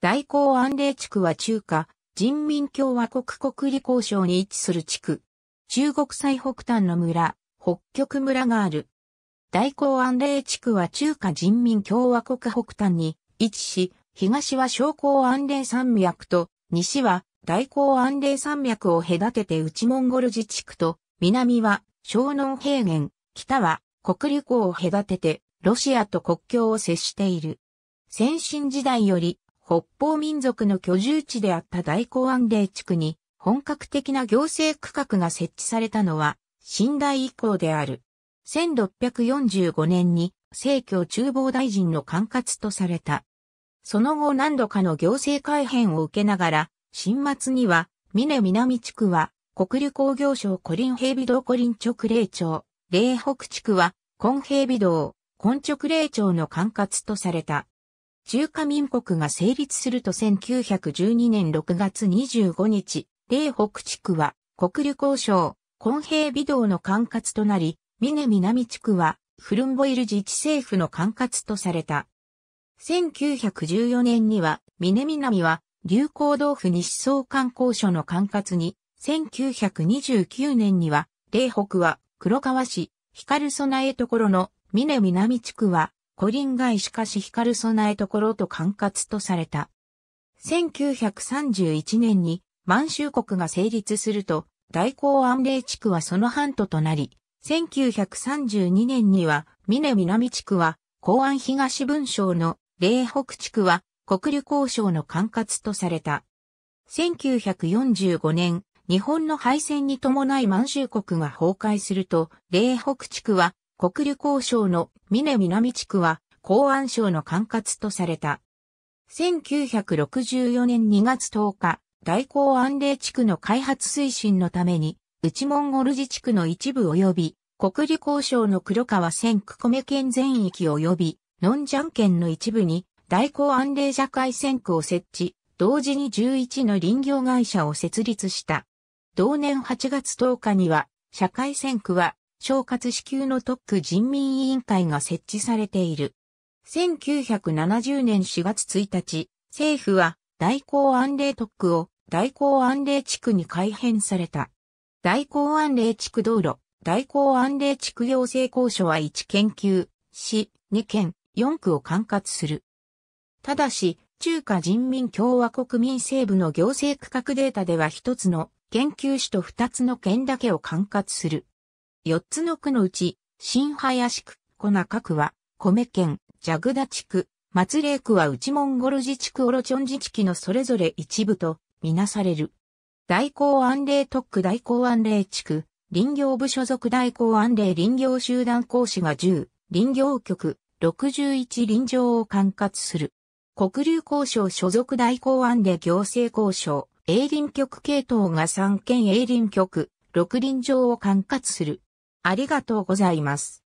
大港安嶺地区は中華人民共和国国立交渉に位置する地区。中国最北端の村、北極村がある。大港安嶺地区は中華人民共和国北端に位置し、東は小港安嶺山脈と、西は大港安嶺山脈を隔てて内モンゴル自治区と、南は小南平原、北は国立港を隔てて、ロシアと国境を接している。先進時代より北方民族の居住地であった大港安霊地区に本格的な行政区画が設置されたのは新代以降である。1645年に政教厨房大臣の管轄とされた。その後何度かの行政改変を受けながら、新末には、峰南地区は、国立工業省コリン平ビ道コリン直霊町、霊北地区は、コン平尾道、コン直霊町の管轄とされた。中華民国が成立すると1912年6月25日、霊北地区は国旅行省、根平微動の管轄となり、峰南地区はフルンボイル自治政府の管轄とされた。1914年には、峰南は流行道府西総観光所の管轄に、1929年には、霊北は黒川市、光備えところの峰南地区は古林外しかし光る備え所と管轄とされた。1931年に満州国が成立すると、大港安寧地区はその半島となり、1932年には、峰南地区は、公安東文省の、霊北地区は、国旅交渉の管轄とされた。1945年、日本の敗戦に伴い満州国が崩壊すると、霊北地区は国立交省の峰南地区は公安省の管轄とされた。1964年2月10日、大公安令地区の開発推進のために、内モンゴル自治区の一部及び、国立交省の黒川線区米県全域及び、ノンジャン県の一部に、大公安令社会線区を設置、同時に11の林業会社を設立した。同年8月10日には、社会線区は小括支給の特区人民委員会が設置されている。1970年4月1日、政府は大港安令特区を大港安令地区に改編された。大港安令地区道路、大港安令地区行政公渉は1県級、市、2県、4区を管轄する。ただし、中華人民共和国民政部の行政区画データでは1つの研究士と2つの県だけを管轄する。4つの区のうち、新林区、小中区は、米県、ジャグダ地区、松霊区は内モンゴル自治区オロチョン自治区のそれぞれ一部と、みなされる。大港安霊特区大港安霊地区、林業部所属大港安霊林業集団講師が10、林業局、61林場を管轄する。国流交渉所属大港安霊行政交渉、営林局系統が3県営林局、6林場を管轄する。ありがとうございます。